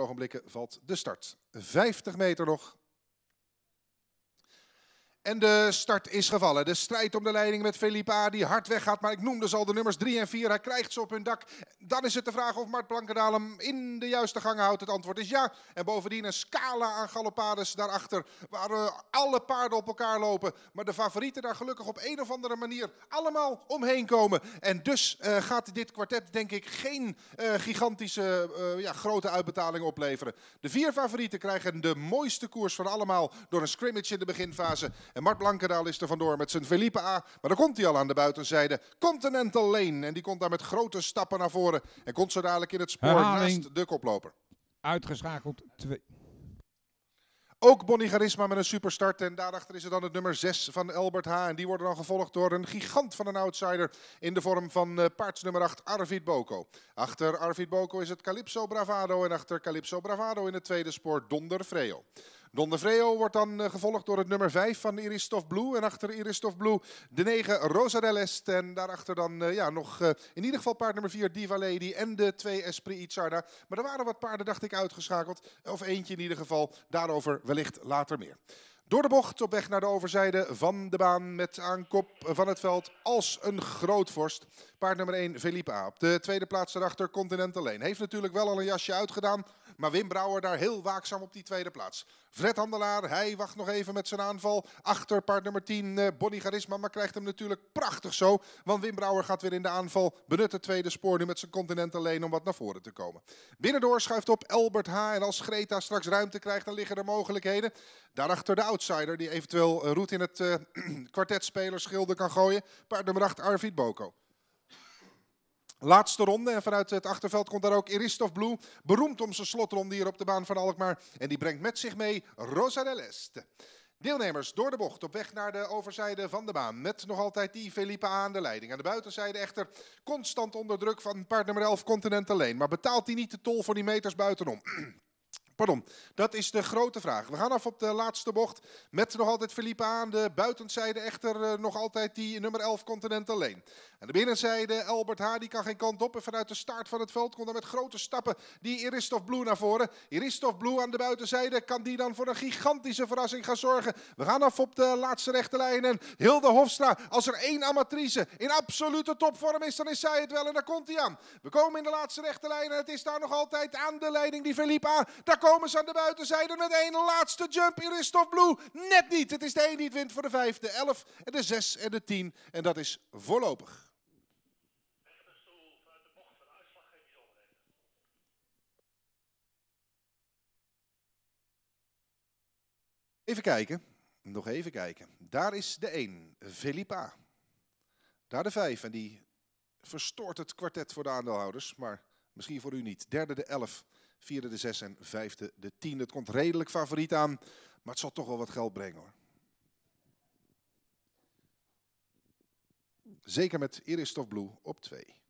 ogenblikken valt de start. 50 meter nog. En de start is gevallen. De strijd om de leiding met Felipe A. die hard weggaat. Maar ik noemde dus ze al de nummers 3 en 4. Hij krijgt ze op hun dak. Dan is het de vraag of Mart Blankendaal hem in de juiste gang houdt. Het antwoord is ja. En bovendien een scala aan galoppades daarachter. Waar eh, alle paarden op elkaar lopen. Maar de favorieten daar gelukkig op een of andere manier allemaal omheen komen. En dus eh, gaat dit kwartet denk ik geen eh, gigantische ja, grote uitbetaling opleveren. De vier favorieten krijgen de mooiste koers van allemaal. Door een scrimmage in de beginfase. En Mart Blankendaal is er vandoor met zijn Felipe A. Maar dan komt hij al aan de buitenzijde. Continental Lane. En die komt daar met grote stappen naar voren. En komt zo dadelijk in het spoor naast de koploper. Uitgeschakeld twee. Ook Bonnie Garisma met een superstart. En daarachter is er dan het nummer 6 van Albert H. En die worden dan gevolgd door een gigant van een outsider in de vorm van uh, nummer 8 Arvid Boko. Achter Arvid Boko is het Calypso Bravado en achter Calypso Bravado in het tweede spoor Donder Freo. Don de Vreo wordt dan eh, gevolgd door het nummer 5 van Iristof Blue. En achter Iristof Blue de 9 Rosa Est En daarachter dan eh, ja, nog eh, in ieder geval paard nummer 4 Diva Lady en de 2 Esprit Izarda. Maar er waren wat paarden, dacht ik, uitgeschakeld. Of eentje in ieder geval. Daarover wellicht later meer. Door de bocht op weg naar de overzijde van de baan met aankop van het veld als een vorst. Paard nummer 1 Felipe A. Op de tweede plaats erachter Continental alleen. Heeft natuurlijk wel al een jasje uitgedaan. Maar Wim Brouwer daar heel waakzaam op die tweede plaats. Fred Handelaar, hij wacht nog even met zijn aanval. Achter paard nummer 10, eh, Bonnie Garisma, maar krijgt hem natuurlijk prachtig zo. Want Wim Brouwer gaat weer in de aanval. Benut het tweede spoor nu met zijn continent alleen om wat naar voren te komen. Binnendoor schuift op Albert H. En als Greta straks ruimte krijgt, dan liggen er mogelijkheden. Daarachter de outsider die eventueel eh, roet in het eh, kwartetspelersschilder kan gooien. Paard nummer 8, Arvid Boko. Laatste ronde en vanuit het achterveld komt daar ook Iristof Blue, beroemd om zijn slotronde hier op de baan van Alkmaar. En die brengt met zich mee Rosa del Est. Deelnemers door de bocht op weg naar de overzijde van de baan. Met nog altijd die Felipe aan de leiding. Aan de buitenzijde echter constant onder druk van paard nummer 11 Continent alleen, Maar betaalt hij niet de tol voor die meters buitenom? Pardon, dat is de grote vraag. We gaan af op de laatste bocht met nog altijd Filipa aan de buitenzijde. Echter eh, nog altijd die nummer 11 continent alleen. Aan de binnenzijde Albert H. Die kan geen kant op. En vanuit de start van het veld komt dan met grote stappen die Iristof Blue naar voren. Iristof Blue aan de buitenzijde. Kan die dan voor een gigantische verrassing gaan zorgen? We gaan af op de laatste rechte lijn. En Hilde Hofstra, als er één amatrice in absolute topvorm is, dan is zij het wel. En daar komt hij aan. We komen in de laatste rechte lijn. En het is daar nog altijd aan de leiding die Philippe A. Daar Komen ze aan de buitenzijde met één laatste jump in Ristoff Blue. Net niet. Het is de 1 die wint voor de 5, de 11 en de 6 en de 10. En dat is voorlopig. Even kijken. Nog even kijken. Daar is de 1, Philippa. Daar de 5 en die verstoort het kwartet voor de aandeelhouders, maar misschien voor u niet. Derde de 11. 4e de 6e en 5e de 10. Het komt redelijk favoriet aan. Maar het zal toch wel wat geld brengen, hoor. Zeker met Eeristoft Blue op 2.